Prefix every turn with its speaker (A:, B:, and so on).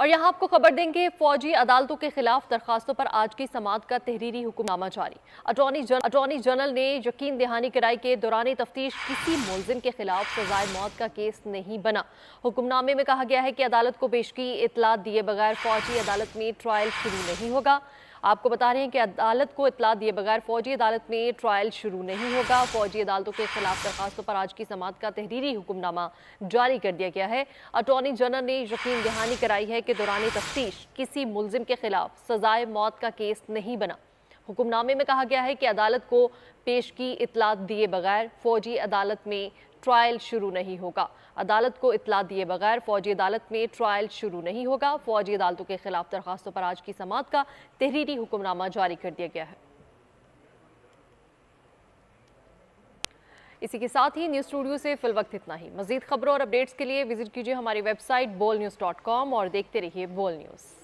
A: और यहाँ आपको खबर देंगे फौजी अदालतों के खिलाफ दरखास्तों पर आज की समाज का तहरीरी हुक्मनामा जारी अटॉर्नी जन, अटॉर्नी जनरल ने यकीन दहानी कराई के दौरान तफ्तीश किसी मुलजिम के खिलाफ सजाए मौत का केस नहीं बना हुक्मनामे में कहा गया है कि अदालत को पेशगी इतला दिए बगैर फौजी अदालत में ट्रायल शुरू नहीं होगा आपको बता रहे हैं कि अदालत को इतला दिए बगैर फौजी अदालत में ट्रायल शुरू नहीं होगा फौजी अदालतों के खिलाफ दरखास्तों पर आज की समात का तहरीरी हुक्मनामा जारी कर दिया गया है अटॉर्नी जनरल ने यकीन दहानी कराई है कि दौरान तफ्तीश किसी मुलजिम के खिलाफ सजाए मौत का केस नहीं बना हुक्मनामे में कहा गया है कि अदालत को पेश की इतला दिए बगैर फौजी अदालत में ट्रायल शुरू नहीं होगा अदालत को इतला दिए बगैर फौजी अदालत में ट्रायल शुरू नहीं होगा फौजी अदालतों के खिलाफ दरखास्तों पर आज की समात का तहरीरी हुक्मनामा जारी कर दिया गया है इसी के साथ ही न्यूज़ स्टूडियो से फिल वक्त इतना ही मजीद खबरों और अपडेट्स के लिए विजिट कीजिए हमारी वेबसाइट बोल न्यूज़ डॉट कॉम और देखते रहिए बोल न्यूज़